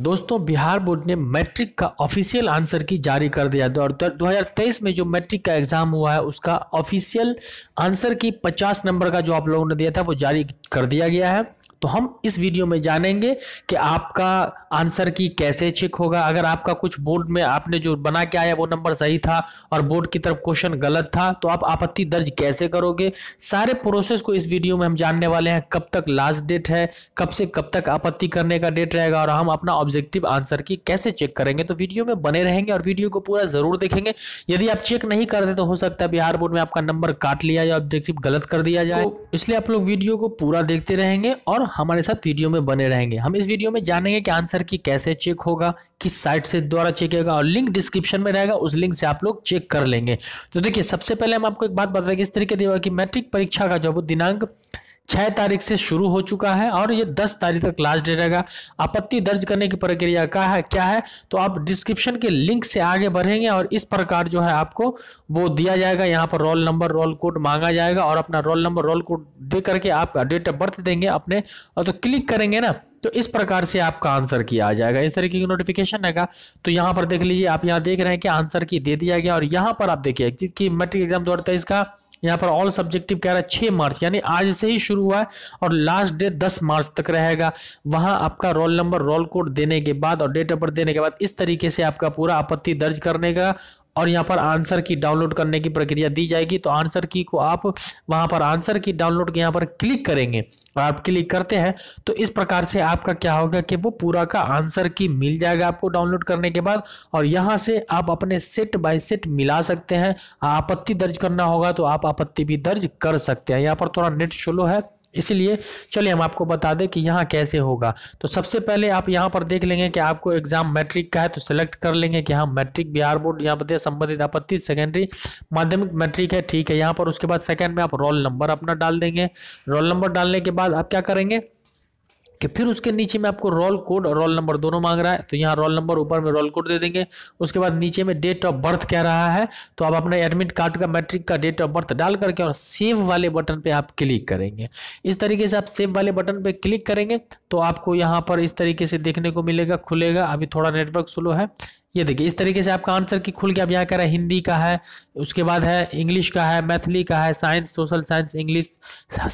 दोस्तों बिहार बोर्ड ने मैट्रिक का ऑफिशियल आंसर की जारी कर दिया और 2023 में जो मैट्रिक का एग्जाम हुआ है उसका ऑफिशियल आंसर की 50 नंबर का जो आप लोगों ने दिया था वो जारी कर दिया गया है तो हम इस वीडियो में जानेंगे कि आपका आंसर की कैसे चेक होगा अगर आपका कुछ बोर्ड में आपने जो बना के आया वो नंबर सही था और बोर्ड की तरफ क्वेश्चन गलत था तो आप आपत्ति दर्ज कैसे करोगे सारे प्रोसेस को इस वीडियो में हम जानने वाले हैं कब तक लास्ट डेट है कब से कब तक आपत्ति करने का डेट रहेगा और हम अपना ऑब्जेक्टिव आंसर की कैसे चेक करेंगे तो वीडियो में बने रहेंगे और वीडियो को पूरा ज़रूर देखेंगे यदि आप चेक नहीं करते तो हो सकता है बिहार बोर्ड में आपका नंबर काट लिया या ऑब्जेक्टिव गलत कर दिया जाए तो इसलिए आप लोग वीडियो को पूरा देखते रहेंगे और हमारे साथ वीडियो में बने रहेंगे हम इस वीडियो में जानेंगे कि आंसर की कैसे चेक होगा किस साइट से द्वारा चेक होगा और लिंक डिस्क्रिप्शन में रहेगा उस लिंक से आप लोग चेक कर लेंगे तो देखिए सबसे पहले हम आपको एक बात बताएंगे इस तरीके देगा कि मैट्रिक परीक्षा का जो वो दिनांक छः तारीख से शुरू हो चुका है और ये दस तारीख तक लास्ट डे रहेगा आपत्ति दर्ज करने की प्रक्रिया का है क्या है तो आप डिस्क्रिप्शन के लिंक से आगे बढ़ेंगे और इस प्रकार जो है आपको वो दिया जाएगा यहाँ पर रोल नंबर रोल कोड मांगा जाएगा और अपना रोल नंबर रोल कोड दे करके आप डेट ऑफ बर्थ देंगे अपने और तो क्लिक करेंगे ना तो इस प्रकार से आपका आंसर किया आ जाएगा इस तरीके की नोटिफिकेशन रहेगा तो यहाँ पर देख लीजिए आप यहाँ देख रहे हैं कि आंसर की दे दिया गया और यहाँ पर आप देखिए जिसकी मेट्रिक एग्जाम दो हज़ार का यहाँ पर ऑल सब्जेक्टिव कह रहा है छह मार्च यानी आज से ही शुरू हुआ है और लास्ट डेट दस मार्च तक रहेगा वहां आपका रोल नंबर रोल कोड देने के बाद और डेट ऑफ बर्थ देने के बाद इस तरीके से आपका पूरा आपत्ति दर्ज करने का और यहाँ पर आंसर की डाउनलोड करने की प्रक्रिया दी जाएगी तो आंसर की को आप वहाँ पर आंसर की डाउनलोड के यहाँ पर क्लिक करेंगे और आप क्लिक करते हैं तो इस प्रकार से आपका क्या होगा कि वो पूरा का आंसर की मिल जाएगा आपको डाउनलोड करने के बाद और यहाँ से आप अपने सेट बाय सेट मिला सकते हैं आपत्ति दर्ज करना होगा तो आप आपत्ति भी दर्ज कर सकते हैं यहाँ पर थोड़ा नेट स्लो है इसीलिए चलिए हम आपको बता दें कि यहाँ कैसे होगा तो सबसे पहले आप यहाँ पर देख लेंगे कि आपको एग्जाम मैट्रिक का है तो सिलेक्ट कर लेंगे कि हाँ मैट्रिक बिहार बोर्ड यहाँ पर संबंधित आपत्ति सेकेंडरी माध्यमिक मैट्रिक है ठीक है यहाँ पर उसके बाद सेकेंड में आप रोल नंबर अपना डाल देंगे रोल नंबर डालने के बाद आप क्या करेंगे कि फिर उसके नीचे में आपको रोल कोड और रोल नंबर दोनों मांग रहा है तो यहाँ रोल नंबर ऊपर में रोल कोड दे देंगे उसके बाद नीचे में डेट ऑफ बर्थ कह रहा है तो आप अपने एडमिट कार्ड का मैट्रिक का डेट ऑफ बर्थ डाल करके और सेव वाले बटन पर आप क्लिक करेंगे इस तरीके से आप सेव वाले बटन पर क्लिक करेंगे तो आपको यहाँ पर इस तरीके से देखने को मिलेगा खुलेगा अभी थोड़ा नेटवर्क स्लो है ये देखिए इस तरीके से आपका आंसर की खुल के अब यहाँ कह रहा है हिंदी का है उसके बाद है इंग्लिश का है मैथिली का है साइंस सोशल साइंस इंग्लिश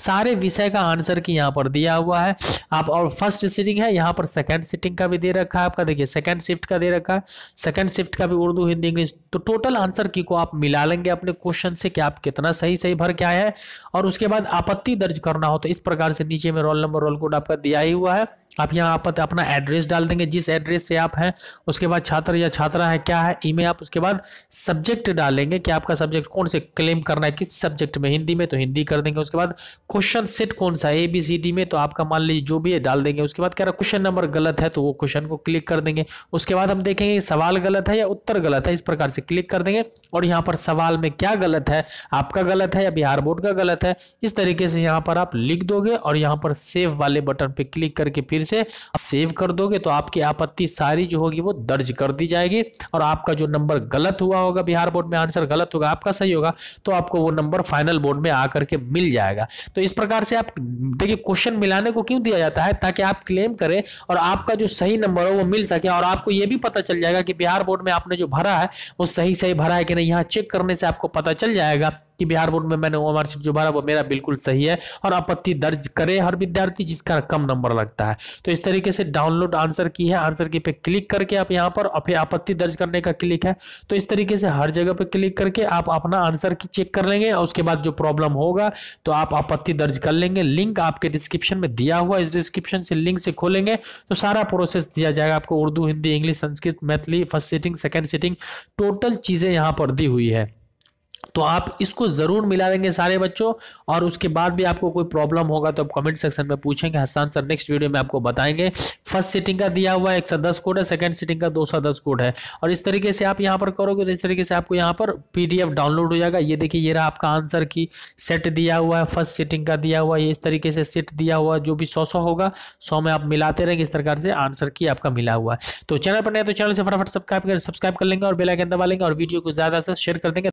सारे विषय का आंसर की यहाँ पर दिया हुआ है आप और फर्स्ट सिटिंग है यहाँ पर सेकंड सिटिंग का भी दे रखा है आपका देखिए सेकंड शिफ्ट का दे रखा है सेकंड शिफ्ट का भी उर्दू हिंदी इंग्लिश तो टोटल आंसर की को आप मिला लेंगे अपने क्वेश्चन से कि आप कितना सही सही भर के आए हैं और उसके बाद आपत्ति दर्ज करना हो तो इस प्रकार से नीचे में रोल नंबर रोल कोड आपका दिया ही हुआ है आप यहाँ पर अपना एड्रेस डाल देंगे जिस एड्रेस से आप हैं उसके बाद छात्र या छात्रा है क्या है ई आप उसके बाद सब्जेक्ट डालेंगे कि आपका सब्जेक्ट कौन से क्लेम करना है किस सब्जेक्ट में हिंदी में तो हिंदी कर देंगे उसके बाद क्वेश्चन सेट कौन सा है ए बी सी डी में तो आपका मान लीजिए जो भी है डाल देंगे उसके बाद कह रहा क्वेश्चन नंबर गलत है तो वो क्वेश्चन को क्लिक कर देंगे उसके बाद हम देखेंगे सवाल गलत है या उत्तर गलत है इस प्रकार से क्लिक कर देंगे और यहाँ पर सवाल में क्या गलत है आपका गलत है या बिहार बोर्ड का गलत है इस तरीके से यहाँ पर आप लिख दोगे और यहाँ पर सेव वाले बटन पर क्लिक करके फिर से सेव कर दोगे तो आपकी आपत्ति सारी जो होगी वो दर्ज कर दी जाएगी और आपका जो नंबर गलत हुआ होगा बिहार बोर्ड में आंसर गलत होगा आपका सही होगा तो आपको वो नंबर फाइनल बोर्ड में आकर के मिल जाएगा तो इस प्रकार से आप देखिए क्वेश्चन मिलाने को क्यों दिया जाता है ताकि आप क्लेम करें और आपका जो सही नंबर हो वो मिल सके और आपको यह भी पता चल जाएगा कि बिहार बोर्ड में आपने जो भरा है वो सही सही भरा है कि नहीं यहाँ चेक करने से आपको पता चल जाएगा कि बिहार बोर्ड में मैंने मार्कशीट जो भरा वो मेरा बिल्कुल सही है और आपत्ति दर्ज करे हर विद्यार्थी जिसका कम नंबर लगता है तो इस तरीके से डाउनलोड आंसर की है आंसर की पे क्लिक करके आप यहाँ पर फिर आपत्ति दर्ज करने का क्लिक है तो इस तरीके से हर जगह पर क्लिक करके आप अपना आंसर की चेक कर लेंगे और उसके बाद जो प्रॉब्लम होगा तो आप आपत्ति दर्ज कर लेंगे लिंक आपके डिस्क्रिप्शन में दिया हुआ इस डिस्क्रिप्शन से लिंक से खोलेंगे तो सारा प्रोसेस दिया जाएगा आपको Urdu Hindi English Sanskrit Maithili first sitting second sitting total चीज़ें यहाँ पर दी हुई है तो आप इसको ज़रूर मिला देंगे सारे बच्चों और उसके बाद भी आपको कोई प्रॉब्लम होगा तो आप कमेंट सेक्शन में पूछेंगे हसान सर नेक्स्ट वीडियो में आपको बताएंगे फर्स्ट सीटिंग का दिया हुआ है एक सौ दस कोड है सेकंड सीटिंग का दो सौ दस कोड है और इस तरीके से आप यहाँ पर करोगे तो इस तरीके से आपको यहाँ पर पीडीएफ डाउनलोड हो जाएगा ये देखिए ये रहा आपका आंसर की सेट दिया हुआ है फर्स्ट सीटिंग का दिया हुआ है इस तरीके से सेट दिया हुआ जो भी सौ सौ होगा सौ में आप मिलाते रहेंगे इस प्रकार से आंसर की आपका मिला हुआ है तो चैनल पर नहीं तो चैनल से फटाफट सब्सक्राइब कर सब्सक्राइब कर लेंगे और बेलाइकन दबा लेंगे और वीडियो को ज़्यादा से शेयर कर देंगे